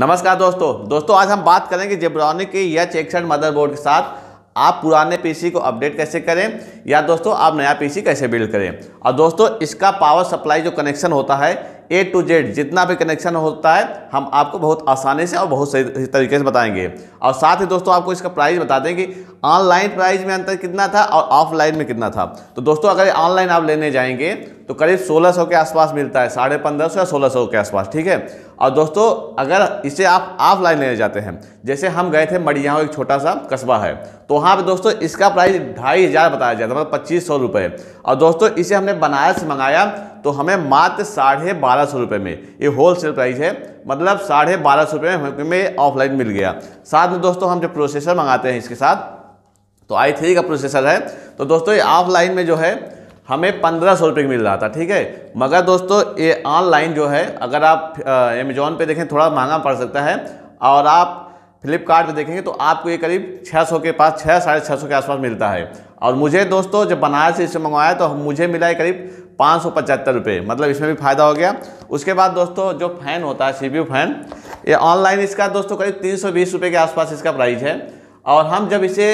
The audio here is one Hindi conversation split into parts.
नमस्कार दोस्तों दोस्तों आज हम बात करेंगे जेब्रॉनिक के यच एकसठ मदरबोर्ड के साथ आप पुराने पीसी को अपडेट कैसे करें या दोस्तों आप नया पीसी कैसे बिल्ड करें और दोस्तों इसका पावर सप्लाई जो कनेक्शन होता है ए टू जेड जितना भी कनेक्शन होता है हम आपको बहुत आसानी से और बहुत सही तरीके से बताएंगे और साथ ही दोस्तों आपको इसका प्राइस बता दें कि ऑनलाइन प्राइस में अंतर कितना था और ऑफलाइन में कितना था तो दोस्तों अगर ऑनलाइन आप लेने जाएंगे तो करीब 1600 के आसपास मिलता है साढ़े पंद्रह सौ या सोलह के आसपास ठीक है और दोस्तों अगर इसे आप ऑफलाइन लेने जाते हैं जैसे हम गए थे मड़ियाओं एक छोटा सा कस्बा है तो वहाँ पे दोस्तों इसका प्राइस ढाई हज़ार बताया जाता है मतलब पच्चीस सौ रुपये और दोस्तों इसे हमने बनारस से मंगाया तो हमें मात्र साढ़े बारह सौ रुपये में ये होल सेल प्राइस है मतलब साढ़े बारह सौ रुपये में हमें ऑफलाइन मिल गया साथ में दोस्तों हम जो प्रोसेसर मंगाते हैं इसके साथ तो आई थ्री का प्रोसेसर है तो दोस्तों ये ऑफलाइन में जो है हमें पंद्रह सौ रुपये मिल रहा था ठीक है मगर दोस्तों ये ऑनलाइन जो है अगर आप अमेजोन पे देखें थोड़ा महंगा पड़ सकता है और आप फ्लिपकार्ट पर देखेंगे तो आपको ये करीब 600 के पास छः साढ़े छः के आसपास मिलता है और मुझे दोस्तों जब बनारस से इसे मंगवाया तो मुझे मिला है करीब पाँच सौ पचहत्तर रुपये मतलब इसमें भी फ़ायदा हो गया उसके बाद दोस्तों जो फ़ैन होता है सी फ़ैन ये ऑनलाइन इसका दोस्तों करीब तीन सौ बीस रुपये के आसपास इसका प्राइस है और हम जब इसे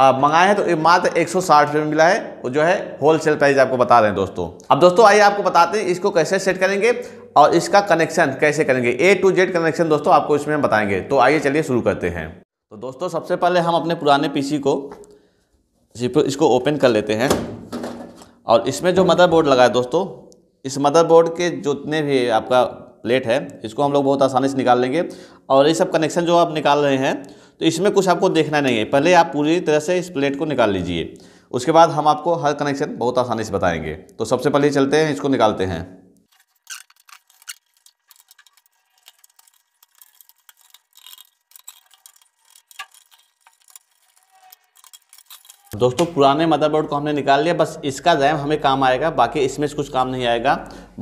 मंगाए हैं तो ये मात्र एक सौ साठ रुपये में मिला है वो जो है होलसेल प्राइस आपको बता रहे हैं दोस्तों अब दोस्तों आइए आपको बताते हैं इसको कैसे सेट करेंगे और इसका कनेक्शन कैसे करेंगे ए टू जेड कनेक्शन दोस्तों आपको इसमें बताएंगे तो आइए चलिए शुरू करते हैं तो दोस्तों सबसे पहले हम अपने पुराने पीसी को इसको ओपन कर लेते हैं और इसमें जो मदरबोर्ड लगा है दोस्तों इस मदरबोर्ड के जितने भी आपका प्लेट है इसको हम लोग बहुत आसानी से निकाल लेंगे और ये सब कनेक्शन जो आप निकाल रहे हैं तो इसमें कुछ आपको देखना नहीं है पहले आप पूरी तरह से इस प्लेट को निकाल लीजिए उसके बाद हम आपको हर कनेक्शन बहुत आसानी से बताएंगे तो सबसे पहले चलते हैं इसको निकालते हैं दोस्तों पुराने मदरबोर्ड को हमने निकाल लिया बस इसका रैम हमें काम आएगा बाकी इसमें से कुछ काम नहीं आएगा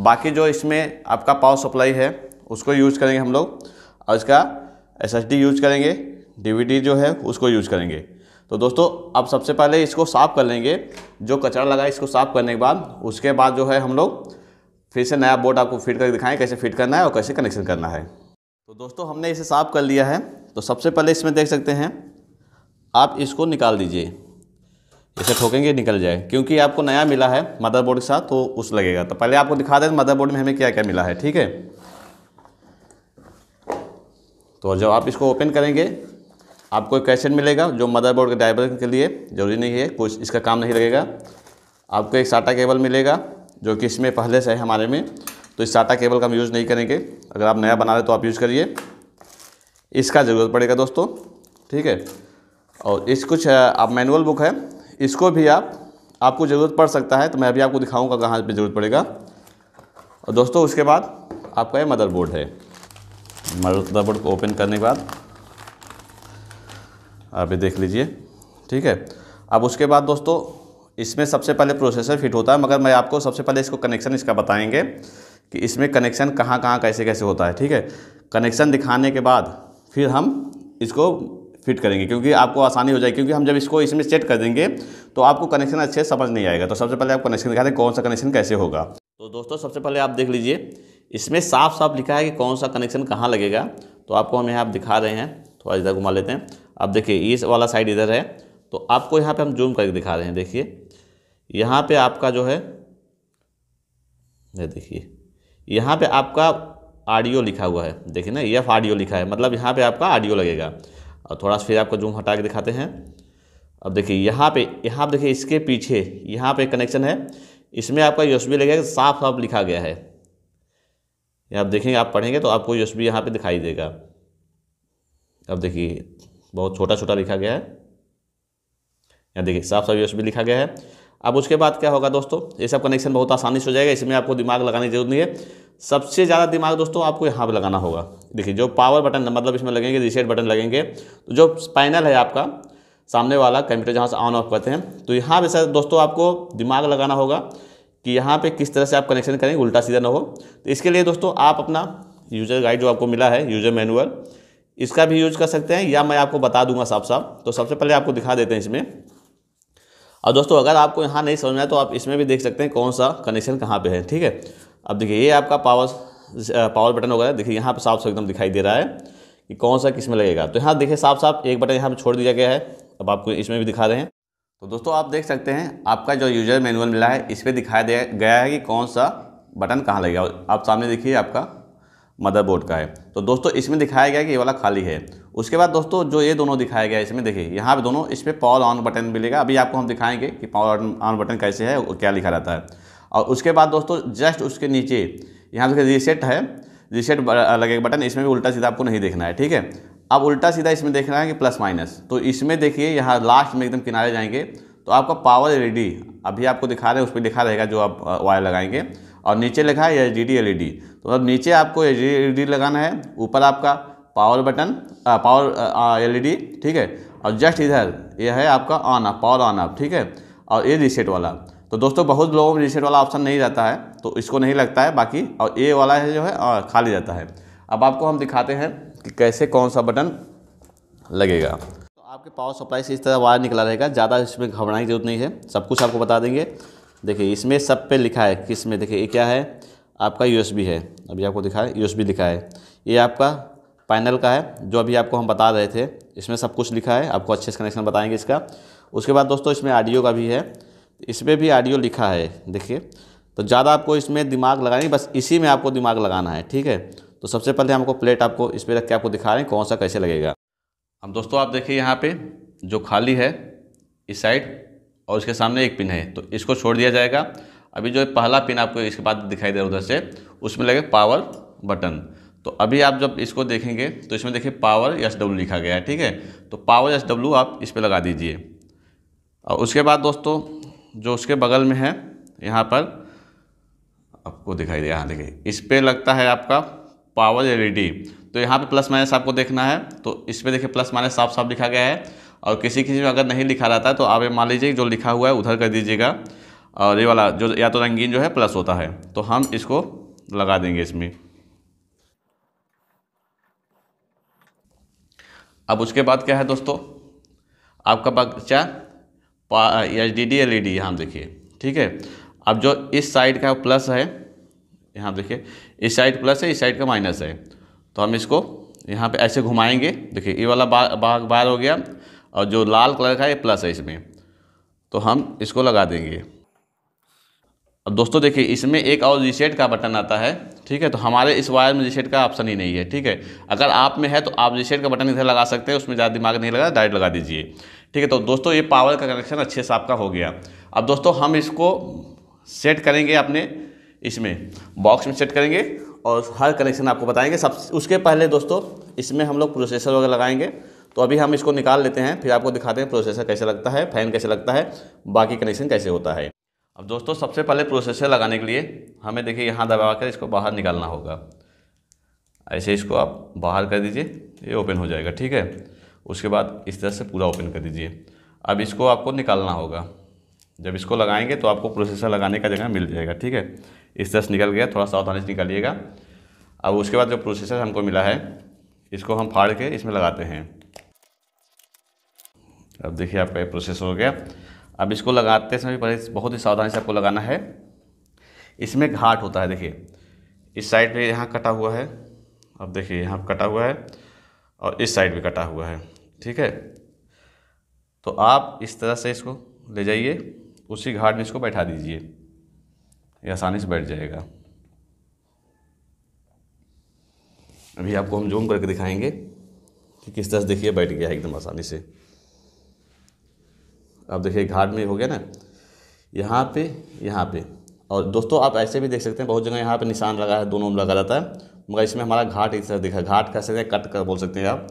बाकी जो इसमें आपका पावर सप्लाई है उसको यूज़ करेंगे हम लोग और इसका एस यूज़ करेंगे डी जो है उसको यूज़ करेंगे तो दोस्तों अब सबसे पहले इसको साफ़ कर लेंगे जो कचरा लगा इसको साफ़ करने के बाद उसके बाद जो है हम लोग फिर से नया बोर्ड आपको फिट करके दिखाएं कैसे फिट करना है और कैसे कनेक्शन करना है तो दोस्तों हमने इसे साफ़ कर लिया है तो सबसे पहले इसमें देख सकते हैं आप इसको निकाल दीजिए इसे ठोकेंगे निकल जाए क्योंकि आपको नया मिला है मदरबोर्ड के साथ तो उस लगेगा तो पहले आपको दिखा दें मदरबोर्ड में हमें क्या क्या मिला है ठीक है तो जब आप इसको ओपन करेंगे आपको एक कैसेट मिलेगा जो मदरबोर्ड के ड्राइवर के लिए जरूरी नहीं है कुछ इसका काम नहीं लगेगा आपको एक साटा केबल मिलेगा जो कि इसमें पहले से है हमारे में तो इस साटा केबल का हम यूज़ नहीं करेंगे अगर आप नया बना रहे तो आप यूज़ करिए इसका ज़रूरत पड़ेगा दोस्तों ठीक है और इस कुछ आप मैनुअल बुक है इसको भी आप आपको ज़रूरत पड़ सकता है तो मैं अभी आपको दिखाऊंगा कहाँ पे ज़रूरत पड़ेगा और दोस्तों उसके बाद आपका ये मदरबोर्ड है मदरबोर्ड को ओपन करने के बाद आप ये देख लीजिए ठीक है अब उसके बाद दोस्तों इसमें सबसे पहले प्रोसेसर फिट होता है मगर मैं आपको सबसे पहले इसको कनेक्शन इसका बताएँगे कि इसमें कनेक्शन कहाँ कहाँ कैसे कैसे होता है ठीक है कनेक्शन दिखाने के बाद फिर हम इसको फिट करेंगे क्योंकि आपको आसानी हो जाएगी क्योंकि हम जब इसको इसमें सेट कर देंगे तो आपको कनेक्शन अच्छे समझ नहीं आएगा तो सबसे पहले आप कनेक्शन दिखा दें कौन सा कनेक्शन कैसे होगा तो दोस्तों सबसे पहले आप देख लीजिए इसमें साफ साफ लिखा है कि कौन सा कनेक्शन कहाँ लगेगा तो आपको हम यहाँ आप दिखा रहे हैं थोड़ा इधर घुमा लेते हैं आप देखिए इस वाला साइड इधर है तो आपको यहाँ पर हम जूम करके दिखा रहे हैं देखिए यहाँ पर आपका जो है देखिए यहाँ पर आपका ऑडियो लिखा हुआ है देखिए ना एफ e ऑडियो लिखा है मतलब यहाँ पे आपका ऑडियो लगेगा और थोड़ा सा फिर आपको जूम हटा के दिखाते हैं अब देखिए यहाँ पे यहाँ पर देखिए इसके पीछे यहाँ पे कनेक्शन है इसमें आपका बी लगेगा साफ साफ लिखा गया है यहाँ आप देखेंगे आप पढ़ेंगे तो आपको बी यहाँ पर दिखाई देगा अब देखिए बहुत छोटा छोटा लिखा गया है यहाँ देखिए साफ साफ बी लिखा गया है अब उसके बाद क्या होगा दोस्तों ये सब कनेक्शन बहुत आसानी से हो जाएगा इसमें आपको दिमाग लगाने की जरूरत नहीं है सबसे ज़्यादा दिमाग दोस्तों आपको यहाँ पर लगाना होगा देखिए जो पावर बटन मतलब इसमें लगेंगे रिसेट बटन लगेंगे तो जो पैनल है आपका सामने वाला कंप्यूटर जहाँ से ऑन ऑफ करते हैं तो यहाँ पर सर दोस्तों आपको दिमाग लगाना होगा कि यहाँ पे किस तरह से आप कनेक्शन करेंगे उल्टा सीधा ना हो तो इसके लिए दोस्तों आप अपना यूजर गाइड जो आपको मिला है यूजर मैनुअल इसका भी यूज कर सकते हैं या मैं आपको बता दूंगा साफ साफ तो सबसे पहले आपको दिखा देते हैं इसमें और दोस्तों अगर आपको यहाँ नहीं समझ में आए तो आप इसमें भी देख सकते हैं कौन सा कनेक्शन कहाँ पे है ठीक है अब देखिए ये आपका पावर पावर बटन वगैरह देखिए यहाँ पे साफ साफ एकदम दिखाई दे रहा है कि कौन सा किस में लगेगा तो यहाँ देखिए साफ साफ एक बटन यहाँ पर छोड़ दिया गया है अब आपको इसमें भी दिखा रहे हैं तो दोस्तों आप देख सकते हैं आपका जो यूजर मैनुअल मिला है इस पर दिखाया गया है कि कौन सा बटन कहाँ लगेगा आप सामने देखिए आपका मदरबोर्ड का है तो दोस्तों इसमें दिखाया गया कि ये वाला खाली है उसके बाद दोस्तों जो ये दोनों दिखाया गया इसमें देखिए यहाँ पे दोनों इस पर पावर ऑन बटन मिलेगा अभी आपको हम दिखाएंगे कि पावर ऑन बटन कैसे है और क्या लिखा रहता है और उसके बाद दोस्तों जस्ट उसके नीचे यहाँ देखिए रीसेट है रीसेट लगेगा बटन इसमें भी उल्टा सीधा आपको नहीं देखना है ठीक है अब उल्टा सीधा इसमें देखना है कि प्लस माइनस तो इसमें देखिए यहाँ लास्ट में एकदम किनारे जाएंगे तो आपका पावर एलईडी अभी आपको दिखा रहे हैं उस पर लिखा रहेगा जो आप वायर लगाएंगे और नीचे लिखा है H D D L E D तो अब नीचे आपको एच डी एल डी लगाना है ऊपर आपका पावर बटन आ, पावर एलईडी ठीक है और जस्ट इधर ये है आपका on off power on off ठीक है और ये रीसेट वाला तो दोस्तों बहुत लोगों में रीसेट वाला ऑप्शन नहीं रहता है तो इसको नहीं लगता है बाकी और ए वाला है जो है uh, खाली रहता है अब आपको हम दिखाते हैं कि कैसे कौन सा बटन लगेगा तो आपके पावर सप्लाई से इस तरह वायर निकला रहेगा ज़्यादा इसमें घबराने की जरूरत नहीं है सब कुछ आपको बता देंगे देखिए इसमें सब पे लिखा है किस में देखिए ये क्या है आपका यूएसबी है अभी आपको दिखा है यूएसबी लिखा है ये आपका पैनल का है जो अभी आपको हम बता रहे थे इसमें सब कुछ लिखा है आपको अच्छे से कनेक्शन बताएंगे इसका उसके बाद दोस्तों इसमें ऑडियो का भी है इसमें भी ऑडियो लिखा है देखिए तो ज़्यादा आपको इसमें दिमाग लगानी बस इसी में आपको दिमाग लगाना है ठीक है तो सबसे पहले हमको प्लेट आपको इस पर रख के आपको दिखा रहे हैं कौन सा कैसे लगेगा अब दोस्तों आप देखिए यहाँ पर जो खाली है इस साइड और उसके सामने एक पिन है तो इसको छोड़ दिया जाएगा अभी जो पहला पिन आपको इसके बाद दिखाई दे रहा उधर से उसमें लगे पावर बटन तो अभी आप जब इसको देखेंगे तो इसमें देखिए पावर एस डब्ल्यू लिखा गया है ठीक है तो पावर एस डब्ल्यू आप इस पर लगा दीजिए और उसके बाद दोस्तों जो उसके बगल में है यहाँ पर आपको दिखाई दे यहाँ देखिए इस पर लगता है आपका पावर एलईडी e तो यहाँ पे प्लस माइनस आपको देखना है तो इस पर देखिए प्लस माइनस साफ साफ लिखा गया है और किसी किसी में अगर नहीं लिखा रहता है तो आप मान लीजिए जो लिखा हुआ है उधर कर दीजिएगा और ये वाला जो या तो रंगीन जो है प्लस होता है तो हम इसको लगा देंगे इसमें अब उसके बाद क्या है दोस्तों आपका बच्चा H D D L E D यहाँ देखिए ठीक है अब जो इस साइड का प्लस है यहाँ देखिए इस साइड प्लस है इस साइड का माइनस है तो हम इसको यहाँ पे ऐसे घुमाएंगे देखिए ये वाला बाग बाहर हो गया और जो लाल कलर का ये प्लस है इसमें तो हम इसको लगा देंगे अब दोस्तों देखिए इसमें एक और रीसेट का बटन आता है ठीक है तो हमारे इस वायर में रीसेट का ऑप्शन ही नहीं है ठीक है अगर आप में है तो आप रीसेट का बटन इधर लगा सकते हैं उसमें ज़्यादा दिमाग नहीं लगा डायरेक्ट लगा दीजिए ठीक है तो दोस्तों ये पावर का कनेक्शन अच्छे से आपका हो गया अब दोस्तों हम इसको सेट करेंगे अपने इसमें बॉक्स में सेट करेंगे और हर कनेक्शन आपको बताएंगे सब उसके पहले दोस्तों इसमें हम लोग प्रोसेसर वगैरह लगाएंगे तो अभी हम इसको निकाल लेते हैं फिर आपको दिखाते हैं प्रोसेसर कैसे लगता है फ़ैन कैसे लगता है बाकी कनेक्शन कैसे होता है अब दोस्तों सबसे पहले प्रोसेसर लगाने के लिए हमें देखिए यहाँ दबा कर इसको बाहर निकालना होगा ऐसे इसको आप बाहर कर दीजिए ये ओपन हो जाएगा ठीक है उसके बाद इस तरह से पूरा ओपन कर दीजिए अब इसको आपको निकालना होगा जब इसको लगाएंगे तो आपको प्रोसेसर लगाने का जगह मिल जाएगा ठीक है इस तरह से निकल गया थोड़ा सावधानी से निकालिएगा अब उसके बाद जो प्रोसेसर हमको मिला है इसको हम फाड़ के इसमें लगाते हैं अब देखिए आपका ये प्रोसेसर हो गया अब इसको लगाते समय बहुत ही सावधानी से आपको लगाना है इसमें घाट होता है देखिए इस साइड पे यहाँ कटा हुआ है अब देखिए यहाँ कटा हुआ है और इस साइड भी कटा हुआ है ठीक है तो आप इस तरह से इसको ले जाइए उसी घाट में इसको बैठा दीजिए ये आसानी से बैठ जाएगा अभी आपको हम जूम करके दिखाएंगे कि किस तरह से देखिए बैठ गया है एकदम आसानी से अब देखिए घाट में हो गया ना यहाँ पे यहाँ पे और दोस्तों आप ऐसे भी देख सकते हैं बहुत जगह यहाँ पे निशान लगा है दोनों में लगा रहता है मगर इसमें हमारा घाट इस तरह दिखा घाट कह सकते हैं कट कर बोल सकते हैं आप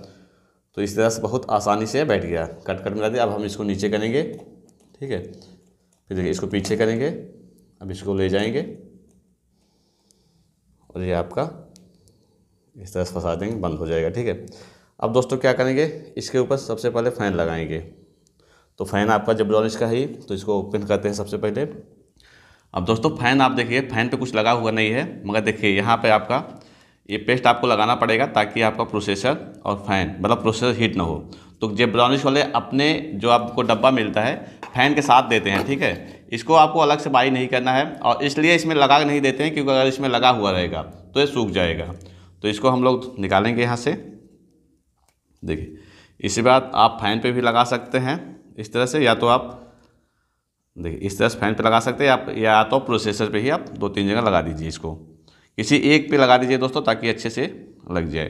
तो इस तरह से बहुत आसानी से बैठ गया कट कट मिला दिया अब हम इसको नीचे करेंगे ठीक है फिर देखिए इसको पीछे करेंगे अब इसको ले जाएंगे और ये आपका इस तरह से फंसा देंगे बंद हो जाएगा ठीक है अब दोस्तों क्या करेंगे इसके ऊपर सबसे पहले फ़ैन लगाएंगे तो फ़ैन आपका जब लॉरेंस का है तो इसको ओपन करते हैं सबसे पहले अब दोस्तों फ़ैन आप देखिए फ़ैन पे कुछ लगा हुआ नहीं है मगर देखिए यहाँ पे आपका ये पेस्ट आपको लगाना पड़ेगा ताकि आपका प्रोसेसर और फ़ैन मतलब प्रोसेसर हीट ना हो तो जब ब्राउनिश वाले अपने जो आपको डब्बा मिलता है फ़ैन के साथ देते हैं ठीक है इसको आपको अलग से बाई नहीं करना है और इसलिए इसमें लगा नहीं देते हैं क्योंकि अगर इसमें लगा हुआ रहेगा तो ये सूख जाएगा तो इसको हम लोग निकालेंगे यहाँ से देखिए इसी बात आप फैन पर भी लगा सकते हैं इस तरह से या तो आप देखिए इस तरह से फैन पे लगा सकते हैं आप या तो प्रोसेसर पे ही आप दो तीन जगह लगा दीजिए इसको किसी एक पे लगा दीजिए दोस्तों ताकि अच्छे से लग जाए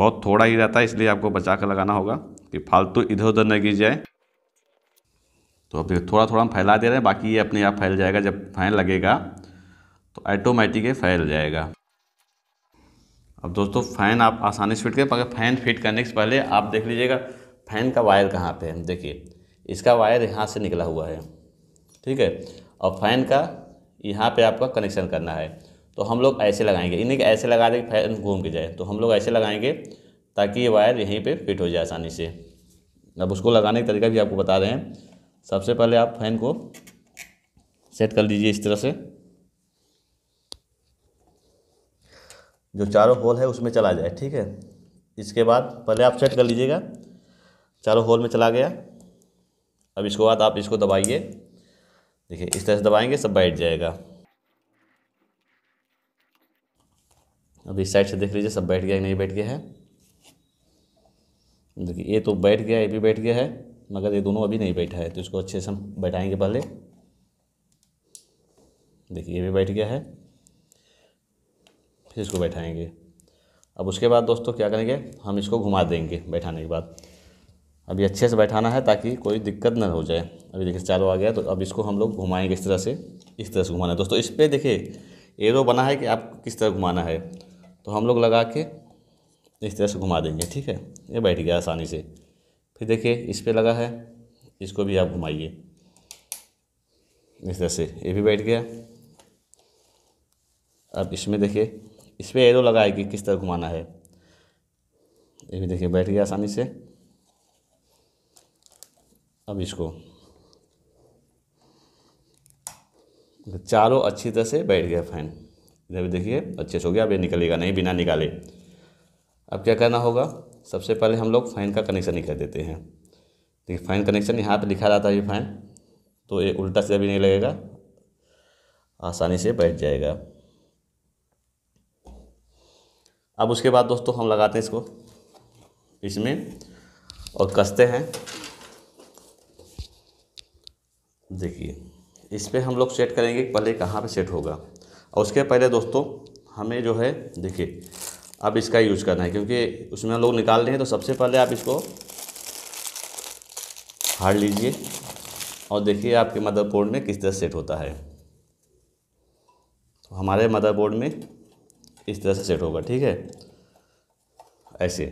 बहुत थोड़ा ही रहता है इसलिए आपको बचा कर लगाना होगा कि फालतू इधर उधर न गिर जाए तो अब देखिए थोड़ा थोड़ा हम फैला दे रहे हैं बाकी ये अपने आप फैल जाएगा जब फैन लगेगा तो ऑटोमेटिक फैल जाएगा अब दोस्तों फ़ैन आप आसानी से फिट करें मगर फ़ैन फिट करने से पहले आप देख लीजिएगा फैन का वायर कहाँ पे है देखिए इसका वायर यहाँ से निकला हुआ है ठीक है और फैन का यहाँ पे आपका कनेक्शन करना है तो हम लोग ऐसे लगाएंगे इन्हें ऐसे लगा दें फैन घूम के जाए तो हम लोग ऐसे लगाएंगे ताकि ये वायर यहीं पे फिट हो जाए आसानी से अब उसको लगाने का तरीका भी आपको बता रहे हैं सबसे पहले आप फैन को सेट कर लीजिए इस तरह से जो चारों होल है उसमें चला जाए ठीक है इसके बाद पहले आप सेट कर लीजिएगा चारों होल में चला गया अब इसको बाद आप इसको दबाइए देखिए इस तरह से दबाएंगे सब बैठ जाएगा अब इस साइड से देख लीजिए सब बैठ गया नहीं बैठ गया है देखिए ये तो बैठ गया ये भी बैठ गया है मगर ये दोनों अभी नहीं बैठा है तो इसको अच्छे से हम बैठाएंगे पहले देखिए ये भी बैठ गया है फिर इसको बैठाएंगे अब उसके बाद दोस्तों क्या करेंगे हम इसको घुमा देंगे बैठाने के बाद अभी अच्छे से बैठाना है ताकि कोई दिक्कत ना हो जाए अभी देखिए चालू आ गया तो अब इसको हम लोग घुमाएंगे इस तरह से इस तरह से घुमाना है दोस्तों इस पर देखिए एरो बना है कि आप किस तरह घुमाना है तो हम लोग लगा के इस तरह से घुमा देंगे ठीक है ये बैठ गया आसानी से फिर देखिए इस पर लगा है इसको भी आप घुमाइए इस तरह से ये भी बैठ गया अब इसमें देखिए इस पर एरो लगा है कि किस तरह घुमाना है ये भी देखिए बैठ गया आसानी से अब इसको चारों अच्छी तरह से बैठ गया फैन जब देखिए अच्छे से हो गया अब ये निकलेगा नहीं बिना निकाले अब क्या करना होगा सबसे पहले हम लोग फ़ैन का कनेक्शन ही कर देते हैं देखिए फ़ैन कनेक्शन यहाँ पे लिखा रहता है ये फ़ैन तो ये उल्टा से भी नहीं लगेगा आसानी से बैठ जाएगा अब उसके बाद दोस्तों हम लगाते हैं इसको इसमें और कसते हैं देखिए इस पर हम लोग सेट करेंगे पहले कहाँ पे सेट होगा और उसके पहले दोस्तों हमें जो है देखिए अब इसका यूज़ करना है क्योंकि उसमें हम लोग निकाल रहे हैं तो सबसे पहले आप इसको हार लीजिए और देखिए आपके मदरबोर्ड में किस तरह सेट होता है तो हमारे मदरबोर्ड में इस तरह से सेट होगा ठीक है ऐसे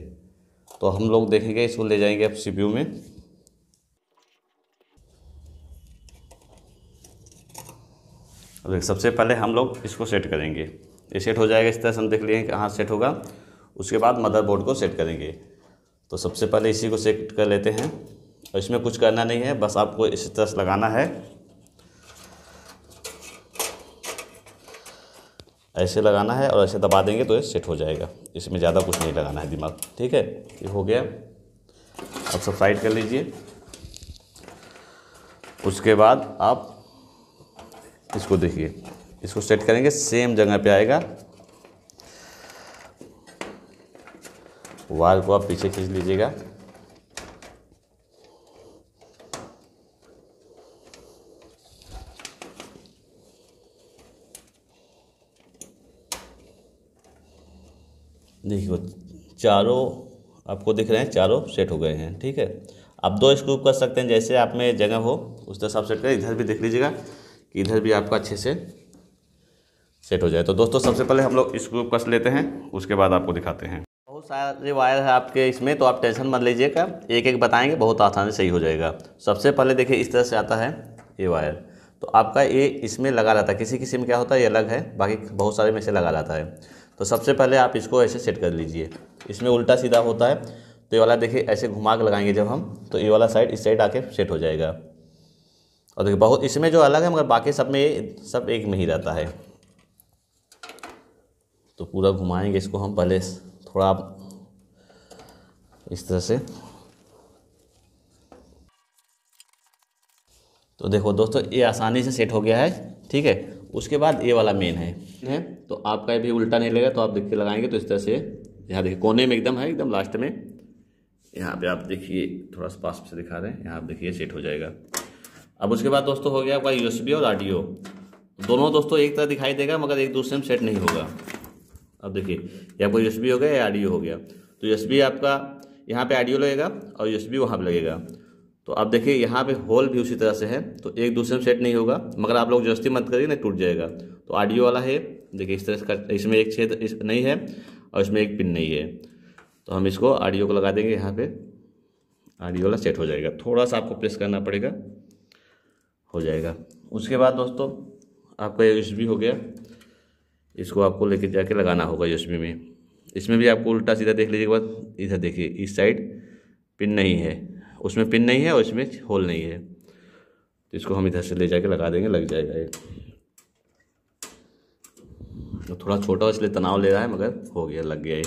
तो हम लोग देखेंगे इसको ले जाएंगे आप सी में अब देख सबसे पहले हम लोग इसको सेट करेंगे ये सेट हो जाएगा इस तरह से हम देख लिए कहाँ सेट होगा उसके बाद मदरबोर्ड को सेट करेंगे तो सबसे पहले इसी को सेट कर लेते हैं और इसमें कुछ करना नहीं है बस आपको इसी तरह से लगाना है ऐसे लगाना है और ऐसे दबा देंगे तो ये सेट हो जाएगा इसमें ज़्यादा कुछ नहीं लगाना है दिमाग ठीक है ये हो गया अब सब साइड कर लीजिए उसके बाद आप इसको देखिए इसको सेट करेंगे सेम जगह पे आएगा वाल को आप पीछे खींच लीजिएगा देखिए चारों आपको दिख रहे हैं चारों सेट हो गए हैं ठीक है आप दो स्क्रूप कर सकते हैं जैसे आप में जगह हो उस तरह से आप सेट करें इधर भी देख लीजिएगा कि इधर भी आपका अच्छे से सेट हो जाए तो दोस्तों सबसे पहले हम लोग इसको कस लेते हैं उसके बाद आपको दिखाते हैं बहुत सारे वायर है आपके इसमें तो आप टेंशन मत लीजिएगा एक एक बताएंगे बहुत आसानी सही हो जाएगा सबसे पहले देखिए इस तरह से आता है ये वायर तो आपका ये इसमें लगा रहता है किसी किसी में क्या होता है ये अलग है बाकी बहुत सारे में से लगा रहता है तो सबसे पहले आप इसको ऐसे सेट कर लीजिए इसमें उल्टा सीधा होता है तो ये वाला देखिए ऐसे घुमा के लगाएंगे जब हम तो ये वाला साइड इस साइड आके सेट हो जाएगा और देखिए बहुत इसमें जो अलग है मगर बाकी सब में सब एक में ही रहता है तो पूरा घुमाएंगे इसको हम पहले थोड़ा इस तरह से तो देखो दोस्तों ये आसानी से सेट हो गया है ठीक है उसके बाद ये वाला मेन है है तो आपका ये भी उल्टा नहीं लगेगा तो आप देखिए लगाएंगे तो इस तरह से यहाँ देखिए कोने में एकदम है एकदम लास्ट में यहाँ पे आप देखिए थोड़ा सा पास से दिखा रहे हैं यहाँ आप देखिए सेट हो जाएगा अब उसके बाद दोस्तों हो गया आपका यूएसबी और ऑडियो दोनों दोस्तों एक तरह दिखाई देगा मगर एक दूसरे में सेट नहीं होगा अब देखिए या आपका यूएसबी हो गया या ऑडियो हो गया तो यूएसबी आपका यहाँ पे आडियो लगेगा और यूएसबी वहाँ पे लगेगा तो आप देखिए यहाँ पे होल भी उसी तरह से है तो एक दूसरे में सेट नहीं होगा मगर आप लोग जस्ती मत करिए ना टूट जाएगा तो ऑडियो वाला है देखिए इस तरह से इसमें एक छेद इस नहीं है और इसमें एक पिन नहीं है तो हम इसको ऑडियो को लगा देंगे यहाँ पे आडियो वाला सेट हो जाएगा थोड़ा सा आपको प्रेस करना पड़ेगा हो जाएगा उसके बाद दोस्तों आपका यूएसबी हो गया इसको आपको लेके जाके लगाना होगा बी में इसमें भी आपको उल्टा सीधा देख लीजिए बस इधर देखिए इस साइड पिन नहीं है उसमें पिन नहीं है और इसमें होल नहीं है तो इसको हम इधर से ले जाके लगा देंगे लग जाएगा ये तो थोड़ा छोटा इसलिए तनाव ले रहा है मगर हो गया लग गया ये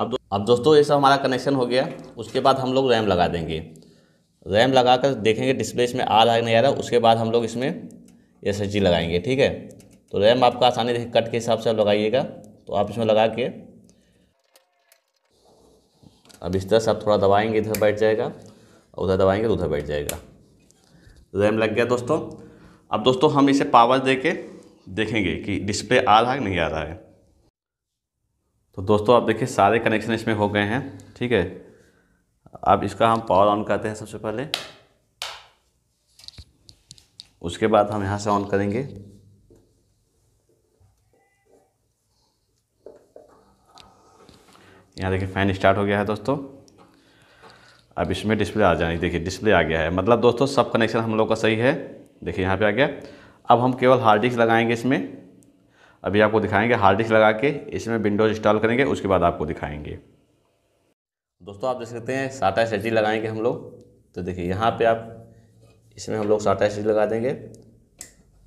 अब दो, अब दोस्तों ये सब हमारा कनेक्शन हो गया उसके बाद हम लोग रैम लगा देंगे रैम लगाकर देखेंगे डिस्प्ले इसमें आ रहा है नहीं आ रहा उसके बाद हम लोग इसमें एस एस लगाएंगे ठीक है तो रैम आपका आसानी से कट के हिसाब से आप लगाइएगा तो आप इसमें लगा के अब इस तरह से आप थोड़ा दबाएंगे इधर बैठ जाएगा और उधर दबाएंगे तो उधर बैठ जाएगा रैम लग गया दोस्तों अब दोस्तों हम इसे पावर दे के देखेंगे कि डिस्प्ले आ रहा है नहीं आ रहा है तो दोस्तों आप देखिए सारे कनेक्शन इसमें हो गए हैं ठीक है अब इसका हम पावर ऑन करते हैं सबसे पहले उसके बाद हम यहाँ से ऑन करेंगे यहाँ देखिए फ़ैन स्टार्ट हो गया है दोस्तों अब इसमें डिस्प्ले आ जाएगी देखिए डिस्प्ले आ गया है मतलब दोस्तों सब कनेक्शन हम लोग का सही है देखिए यहाँ पे आ गया अब हम केवल हार्ड डिस्क लगाएंगे इसमें अभी आपको दिखाएंगे हार्ड डिस्क लगा के इसमें विंडोज़ इंस्टॉल करेंगे उसके बाद आपको दिखाएंगे दोस्तों आप देख सकते हैं साटा एस लगाएंगे हम लोग तो देखिए यहाँ पे आप इसमें हम लोग साटा एस लगा देंगे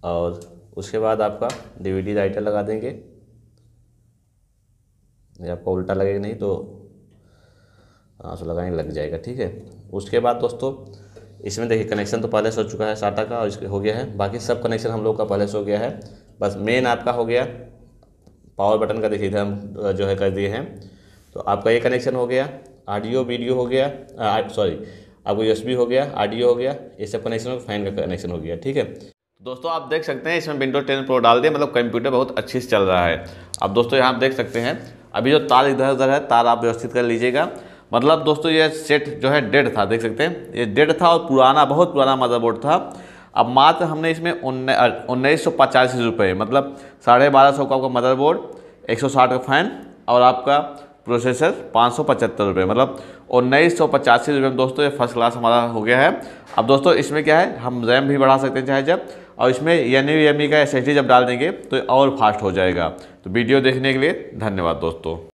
और उसके बाद आपका डीवीडी राइटर लगा देंगे ये आपका उल्टा लगेगा नहीं तो हाँ सो लगाएंगे लग जाएगा ठीक है उसके बाद दोस्तों इसमें देखिए कनेक्शन तो पहले से हो चुका है साटा का और इसके हो गया है बाकी सब कनेक्शन हम लोग का पहले से हो गया है बस मेन आपका हो गया पावर बटन का देखिए इधर हम जो है कर दिए हैं तो आपका ये कनेक्शन हो गया ऑडियो वीडियो हो गया सॉरी आपको यूएसबी हो गया ऑडियो हो गया ये सब कनेक्शन हो फैन का कनेक्शन हो गया ठीक है दोस्तों आप देख सकते हैं इसमें विंडो टेन प्रो डाल दिया मतलब कंप्यूटर बहुत अच्छे से चल रहा है अब दोस्तों यहाँ आप देख सकते हैं अभी जो तार इधर उधर है तार आप व्यवस्थित कर लीजिएगा मतलब दोस्तों ये सेट जो है डेड था देख सकते हैं ये डेड था और पुराना बहुत पुराना मदरबोर्ड था अब मात्र हमने इसमें उन्नीस सौ रुपये मतलब साढ़े बारह सौ का आपका मदरबोर्ड एक सौ साठ का फ़ैन और आपका प्रोसेसर पाँच सौ पचहत्तर रुपये मतलब उन्नीस सौ पचासी रुपये में दोस्तों ये फर्स्ट क्लास हमारा हो गया है अब दोस्तों इसमें क्या है हम रैम भी बढ़ा सकते हैं चाहे जब और इसमें एन यू एम ई का एस जब डाल देंगे तो और फास्ट हो जाएगा तो वीडियो देखने के लिए धन्यवाद दोस्तों